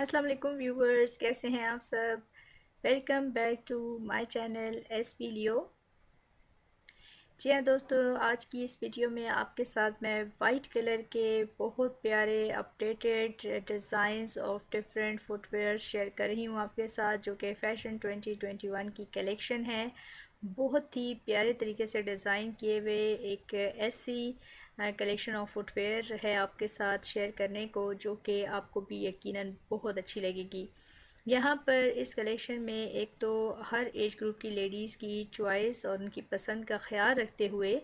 Aslam viewers कैसे हैं आप सब welcome back to my channel S P Leo ji हाँ दोस्तों आज की इस वीडियो में आपके साथ मैं वाइट कलर के बहुत प्यारे updated designs of different footwear share कर रही हूँ आपके साथ जो कि फ़ैशन 2021 की कलेक्शन है बहुत ही प्यारे तरीके से डिज़ाइन किए हुए एक ऐसी कलेक्शन ऑफ फुटवेयर है आपके साथ शेयर करने को जो कि आपको भी यकीनन बहुत अच्छी लगेगी यहाँ पर इस कलेक्शन में एक तो हर एज ग्रुप की लेडीज़ की चॉइस और उनकी पसंद का ख्याल रखते हुए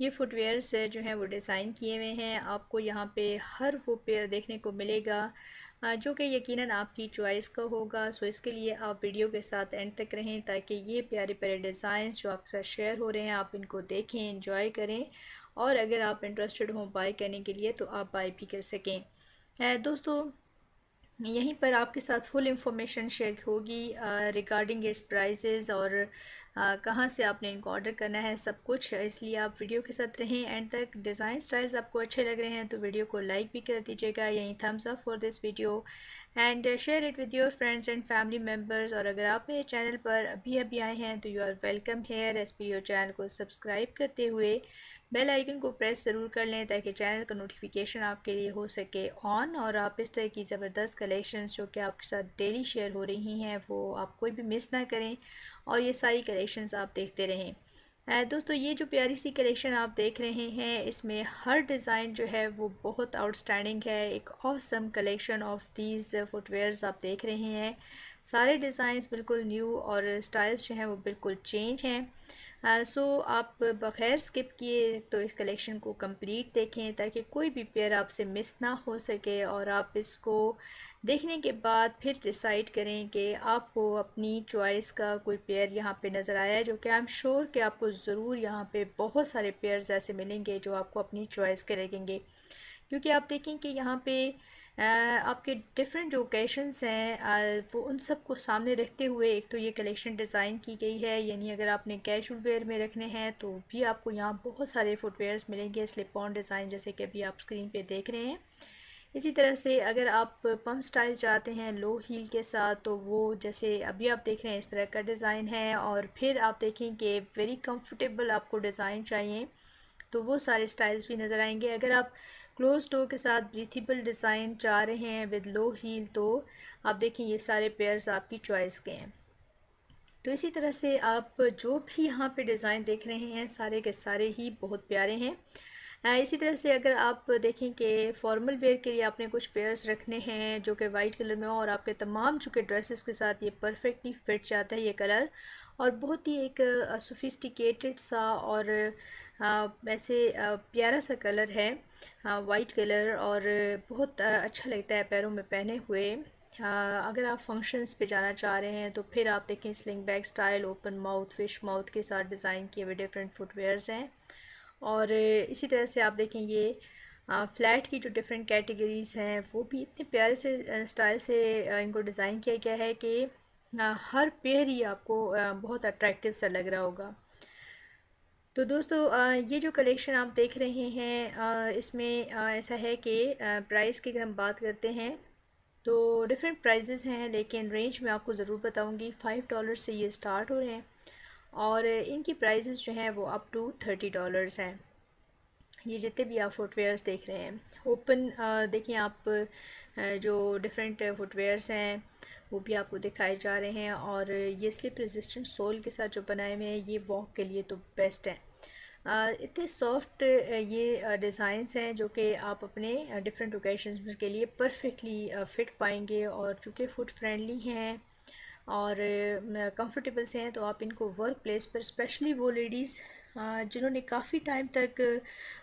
ये फुटवेयर्स जो हैं वो डिज़ाइन किए हुए हैं आपको यहाँ पे हर वो पेयर देखने को मिलेगा जो कि यकीनन आपकी चॉइस का होगा सो इसके लिए आप वीडियो के साथ एंड तक रहें ताकि ये प्यारे प्यारे डिज़ाइन जो आपके साथ शेयर हो रहे हैं आप इनको देखें इंजॉय करें और अगर आप इंटरेस्टेड हों बाय करने के लिए तो आप बाय भी कर सकें दोस्तों यहीं पर आपके साथ फुल इंफॉर्मेशन शेयर होगी रिगार्डिंग इट्स प्राइजेज और कहाँ से आपने इनको ऑर्डर करना है सब कुछ इसलिए आप वीडियो के साथ रहें एंड तक डिज़ाइन स्टाइल्स आपको अच्छे लग रहे हैं तो वीडियो को लाइक भी कर दीजिएगा यहीं thumbs up for this video and share it with your friends and family members और अगर आप मेरे चैनल पर अभी अभी आए हैं तो you are welcome here S P channel को सब्सक्राइब करते हुए बेल आइकन को प्रेस ज़रूर कर लें ताकि चैनल का नोटिफिकेशन आपके लिए हो सके ऑन और आप इस तरह की ज़बरदस्त कलेक्शंस जो कि आपके साथ डेली शेयर हो रही हैं वो आप कोई भी मिस ना करें और ये सारी कलेक्शंस आप देखते रहें दोस्तों ये जो प्यारी सी कलेक्शन आप देख रहे हैं इसमें हर डिज़ाइन जो है वो बहुत आउटस्टैंडिंग है एक awesome collection of these footwears आप देख रहे हैं सारे डिज़ाइंस बिल्कुल न्यू और स्टाइल्स जो हैं वो बिल्कुल चेंज हैं सो आप बग़ैर स्किप किए तो इस कलेक्शन को कंप्लीट देखें ताकि कोई भी पेयर आपसे मिस ना हो सके और आप इसको देखने के बाद फिर डिसाइड करें कि आपको अपनी चॉइस का कोई पेयर यहाँ पे नज़र आया है जो कि आई एम श्योर कि आपको ज़रूर यहाँ पे बहुत सारे पेयर्स ऐसे मिलेंगे जो आपको अपनी चॉइस के लगेंगे क्योंकि आप देखें कि यहाँ पर आपके डिफरेंट जो ओकेशंस हैं वो उन सब को सामने रखते हुए एक तो ये कलेक्शन डिज़ाइन की गई है यानी अगर आपने कैजुअल वेयर में रखने हैं तो भी आपको यहाँ बहुत सारे फुटवेयर्स मिलेंगे स्लिप ऑन डिज़ाइन जैसे कि अभी आप स्क्रीन पे देख रहे हैं इसी तरह से अगर आप पम्प स्टाइल चाहते हैं लो हील के साथ तो वो जैसे अभी आप देख रहे हैं इस तरह का डिज़ाइन है और फिर आप देखें कि वेरी कंफर्टेबल आपको डिज़ाइन चाहिए तो वो सारे स्टाइल्स भी नज़र आएंगे अगर आप क्लोज टो के साथ ब्रीथिबल डिज़ाइन चाह रहे हैं विद लो हील तो आप देखें ये सारे पेयर्स आपकी चॉइस के हैं तो इसी तरह से आप जो भी यहाँ पे डिज़ाइन देख रहे हैं सारे के सारे ही बहुत प्यारे हैं इसी तरह से अगर आप देखें कि फॉर्मल वेयर के लिए आपने कुछ पेयर्स रखने हैं जो कि वाइट कलर में हो और आपके तमाम जो कि ड्रेसेस के साथ ये परफेक्टली फिट जाता है ये कलर और बहुत ही एक सोफिस्टिकेटेड सा और वैसे प्यारा सा कलर है वाइट कलर और बहुत अच्छा लगता है पैरों में पहने हुए अगर आप फंक्शंस पे जाना चाह रहे हैं तो फिर आप देखें sling bag style open mouth fish mouth के साथ डिज़ाइन किए हुए डिफरेंट फुटवेयर्स हैं और इसी तरह से आप देखें ये फ्लैट की जो डिफरेंट कैटेगरीज़ हैं वो भी इतने प्यारे से स्टाइल से इनको डिज़ाइन किया गया है कि हर पेड़ ही आपको बहुत अट्रैक्टिव सा लग रहा होगा तो दोस्तों ये जो कलेक्शन आप देख रहे हैं इसमें ऐसा है कि प्राइस की अगर हम बात करते हैं तो डिफरेंट प्राइजेस हैं लेकिन रेंज में आपको ज़रूर बताऊंगी फ़ाइव डॉलर से ये स्टार्ट हो रहे हैं और इनकी प्राइजेस जो हैं वो अप टू थर्टी डॉलर्स हैं ये जितने भी आप फुटवेयर्स देख रहे हैं ओपन देखिए आप जो डिफरेंट फुटवेयर्स हैं वो भी आपको दिखाए जा रहे हैं और ये स्लिप रेजिस्टेंट सोल के साथ जो बनाए हुए हैं ये वॉक के लिए तो बेस्ट हैं इतने सॉफ्ट ये डिज़ाइंस हैं जो कि आप अपने डिफरेंट ओकेजन के लिए परफेक्टली फिट पाएंगे और चूँकि फूड फ्रेंडली हैं और कंफर्टेबल से हैं तो आप इनको वर्क प्लेस पर स्पेशली वो लेडीज़ जिन्होंने काफ़ी टाइम तक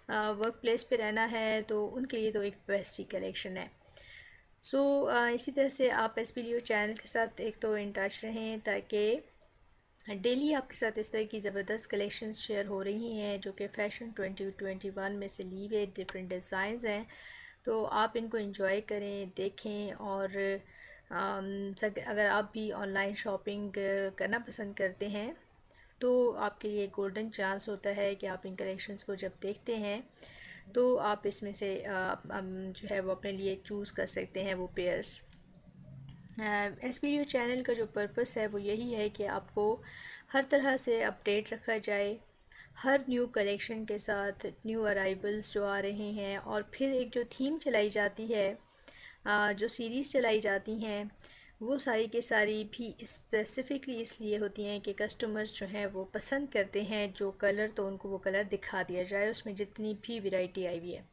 वर्क प्लेस पर रहना है तो उनके लिए तो एक बेस्ट ही कलेक्शन है सो so, uh, इसी तरह से आप एस पी चैनल के साथ एक तो इन टच रहें ताकि डेली आपके साथ इस तरह की ज़बरदस्त कलेक्शंस शेयर हो रही हैं जो कि फ़ैशन 2021 में से ली हुए डिफरेंट डिज़ाइन हैं तो आप इनको इंजॉय करें देखें और um, अगर आप भी ऑनलाइन शॉपिंग uh, करना पसंद करते हैं तो आपके लिए गोल्डन चांस होता है कि आप इन कलेक्शंस को जब देखते हैं तो आप इसमें से जो है वो अपने लिए चूज़ कर सकते हैं वो pairs S P U channel का जो पर्पस है वो यही है कि आपको हर तरह से अपडेट रखा जाए हर न्यू कलेक्शन के साथ न्यू अराइवल्स जो आ रहे हैं और फिर एक जो थीम चलाई जाती है जो सीरीज़ चलाई जाती हैं वो सारी के सारी भी स्पेसिफ़िकली इसलिए होती हैं कि कस्टमर्स जो हैं वो पसंद करते हैं जो कलर तो उनको वो कलर दिखा दिया जाए उसमें जितनी भी वैरायटी आई हुई है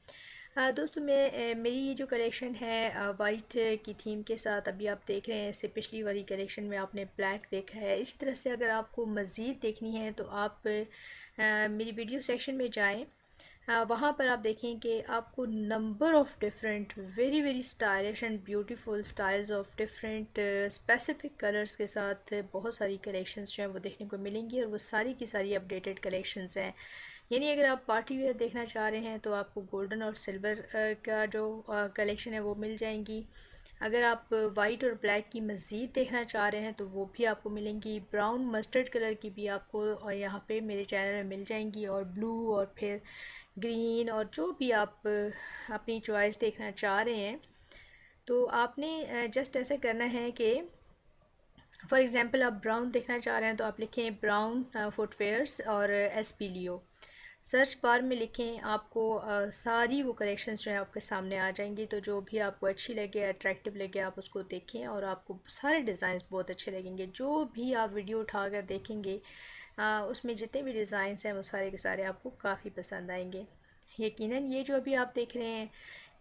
आ, दोस्तों मैं मेरी ये जो कलेक्शन है वाइट की थीम के साथ अभी आप देख रहे हैं इससे पिछली वाली कलेक्शन में आपने ब्लैक देखा है इसी तरह से अगर आपको मज़ीद देखनी है तो आप आ, मेरी वीडियो सेक्शन में जाएँ हाँ, वहाँ पर आप देखें कि आपको number of different very very stylish and beautiful styles of different specific colours के साथ बहुत सारी कलेक्शंस जो हैं वो देखने को मिलेंगी और वो सारी की सारी अपडेटेड कलेक्शंस हैं यानी अगर आप पार्टी वेयर देखना चाह रहे हैं तो आपको गोल्डन और सिल्वर uh, का जो कलेक्शन uh, है वो मिल जाएंगी अगर आप वाइट और ब्लैक की मज़ीद देखना चाह रहे हैं तो वो भी आपको मिलेंगी ब्राउन मस्टर्ड कलर की भी आपको uh, यहाँ पे मेरे चैनल में मिल जाएंगी और ब्लू और फिर ग्रीन और जो भी आप अपनी चॉइस देखना चाह रहे हैं तो आपने जस्ट ऐसे करना है कि फॉर एग्ज़ाम्पल आप ब्राउन देखना चाह रहे हैं तो आप लिखें ब्राउन फुटवेयर्स और S P Leo search bar में लिखें आपको आ, सारी वो कलेक्शन जो है आपके सामने आ जाएंगी तो जो भी आपको अच्छी लगे अट्रैक्टिव लगे आप उसको देखें और आपको सारे डिज़ाइंस बहुत अच्छे लगेंगे जो भी आप वीडियो उठा कर देखेंगे आ, उसमें जितने भी डिज़ाइंस हैं वो सारे के सारे आपको काफ़ी पसंद आएंगे यकीन ये जो अभी आप देख रहे हैं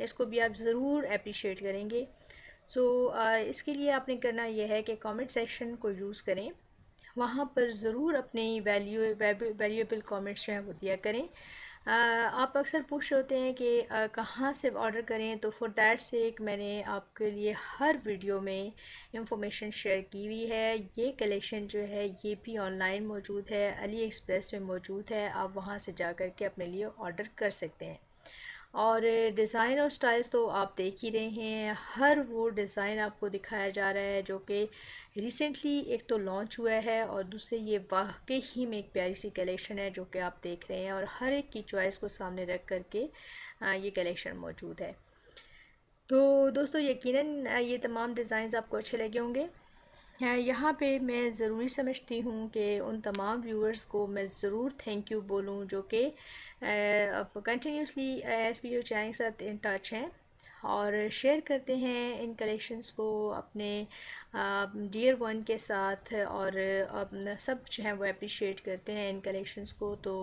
इसको भी आप ज़रूर अप्रिशिएट करेंगे सो so, इसके लिए आपने करना यह है कि कमेंट सेक्शन को यूज़ करें वहाँ पर ज़रूर अपने वैल्यू वैल्यूएबल कमेंट्स जो हैं वो दिया करें आप अक्सर पूछ रहे होते हैं कि कहाँ से ऑर्डर करें तो फॉर दैट सेक मैंने आपके लिए हर वीडियो में इंफॉर्मेशन शेयर की हुई है ये कलेक्शन जो है ये भी ऑनलाइन मौजूद है अली एक्सप्रेस में मौजूद है आप वहाँ से जा कर के अपने लिए ऑर्डर कर सकते हैं और डिज़ाइन और स्टाइल्स तो आप देख ही रहे हैं हर वो डिज़ाइन आपको दिखाया जा रहा है जो कि रिसेंटली एक तो लॉन्च हुआ है और दूसरे ये वाकई ही में एक प्यारी सी कलेक्शन है जो कि आप देख रहे हैं और हर एक की चॉइस को सामने रख कर के ये कलेक्शन मौजूद है तो दोस्तों यकीनन ये तमाम डिज़ाइंस आपको अच्छे लगे होंगे यहाँ पे मैं ज़रूरी समझती हूँ कि उन तमाम व्यूअर्स को मैं ज़रूर थैंक यू बोलूँ जो कि कंटिन्यूसली एस पी ओ चाय के साथ इन टच हैं और शेयर करते हैं इन कलेक्शंस को अपने डियर वन के साथ और सब जो है वो अप्रिशिएट करते हैं इन कलेक्शंस को तो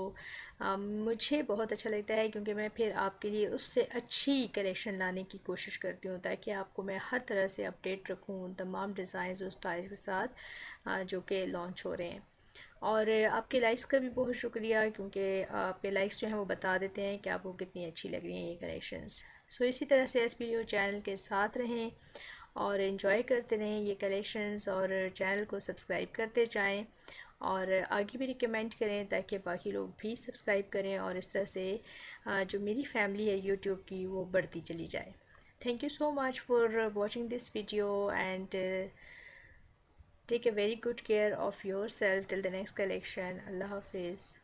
मुझे बहुत अच्छा लगता है क्योंकि मैं फिर आपके लिए उससे अच्छी कलेक्शन लाने की कोशिश करती हूँ ताकि आपको मैं हर तरह से अपडेट रखूँ उन तमाम डिज़ाइन और स्टाइल्स के साथ जो कि लॉन्च हो रहे हैं और आपके लाइक्स का भी बहुत शुक्रिया क्योंकि आपके लाइक्स जो हैं वो बता देते हैं कि आपको कितनी अच्छी लग रही हैं ये कलेक्शंस सो इसी तरह से एस वीडियो चैनल के साथ रहें और इन्जॉय करते रहें ये कलेक्शंस और चैनल को सब्सक्राइब करते जाएं और आगे भी रिकमेंड करें ताकि बाकी लोग भी सब्सक्राइब करें और इस तरह से जो मेरी फैमिली है यूट्यूब की वो बढ़ती चली जाए thank you so much for watching this video and take a very good care of yourself till the next collection अल्लाह हाफिज़